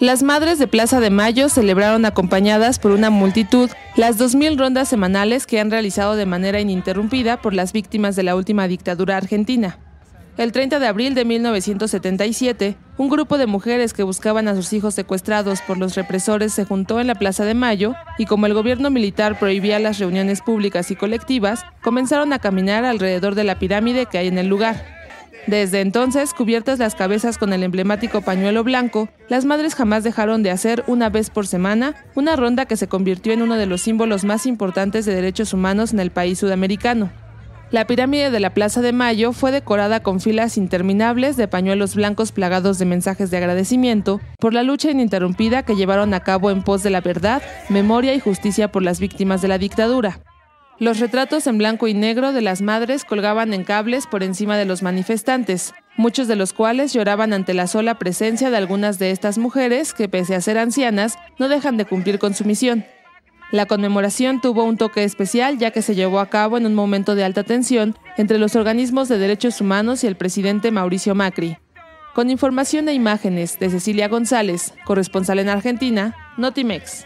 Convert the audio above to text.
Las madres de Plaza de Mayo celebraron acompañadas por una multitud las 2.000 rondas semanales que han realizado de manera ininterrumpida por las víctimas de la última dictadura argentina. El 30 de abril de 1977, un grupo de mujeres que buscaban a sus hijos secuestrados por los represores se juntó en la Plaza de Mayo y como el gobierno militar prohibía las reuniones públicas y colectivas, comenzaron a caminar alrededor de la pirámide que hay en el lugar. Desde entonces, cubiertas las cabezas con el emblemático pañuelo blanco, las madres jamás dejaron de hacer una vez por semana una ronda que se convirtió en uno de los símbolos más importantes de derechos humanos en el país sudamericano. La pirámide de la Plaza de Mayo fue decorada con filas interminables de pañuelos blancos plagados de mensajes de agradecimiento por la lucha ininterrumpida que llevaron a cabo en pos de la verdad, memoria y justicia por las víctimas de la dictadura. Los retratos en blanco y negro de las madres colgaban en cables por encima de los manifestantes, muchos de los cuales lloraban ante la sola presencia de algunas de estas mujeres que, pese a ser ancianas, no dejan de cumplir con su misión. La conmemoración tuvo un toque especial ya que se llevó a cabo en un momento de alta tensión entre los organismos de derechos humanos y el presidente Mauricio Macri. Con información e imágenes de Cecilia González, corresponsal en Argentina, Notimex.